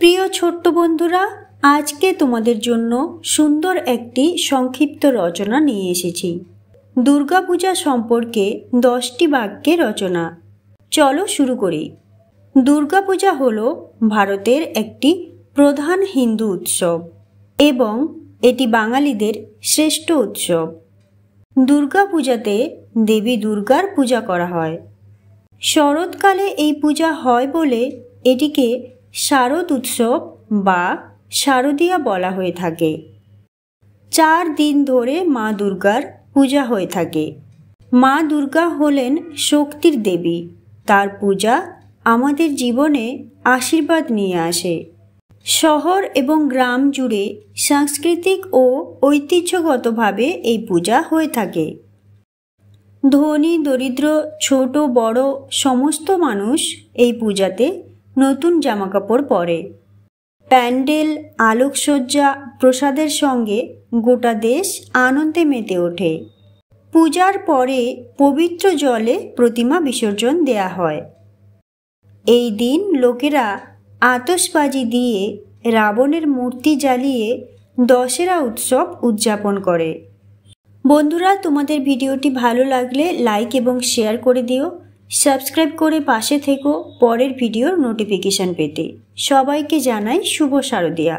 প্রিয় ছোট্ট বন্ধুরা আজকে তোমাদের জন্য সুন্দর একটি সংক্ষিপ্ত রচনা নিয়ে এসেছি দুর্গাপূজা সম্পর্কে দশটি বাক্যে রচনা চলো শুরু করি দুর্গাপূজা হল ভারতের একটি প্রধান হিন্দু উৎসব এবং এটি বাঙালিদের শ্রেষ্ঠ উৎসব দুর্গাপূজাতে দেবী দুর্গার পূজা করা হয় শরৎকালে এই পূজা হয় বলে এটিকে শারদ উৎসব বা শারদীয়া বলা হয়ে থাকে চার দিন ধরে মা দুর্গার পূজা হয়ে থাকে মা দুর্গা হলেন শক্তির দেবী তার পূজা আমাদের জীবনে আশীর্বাদ নিয়ে আসে শহর এবং গ্রাম জুড়ে সাংস্কৃতিক ও ঐতিহ্যগতভাবে এই পূজা হয়ে থাকে ধনী দরিদ্র ছোট বড় সমস্ত মানুষ এই পূজাতে নতুন জামাকাপড় পরে প্যান্ডেল আলোকসজ্জা প্রসাদের সঙ্গে গোটা দেশ আনন্দে মেতে ওঠে পূজার পরে পবিত্র জলে প্রতিমা বিসর্জন দেয়া হয় এই দিন লোকেরা আতসবাজি দিয়ে রাবণের মূর্তি জ্বালিয়ে দশেরা উৎসব উদযাপন করে বন্ধুরা তোমাদের ভিডিওটি ভালো লাগলে লাইক এবং শেয়ার করে দিও সাবস্ক্রাইব করে পাশে থেকো পরের ভিডিওর নোটিফিকেশান পেতে সবাইকে জানাই শুভ শারদিয়া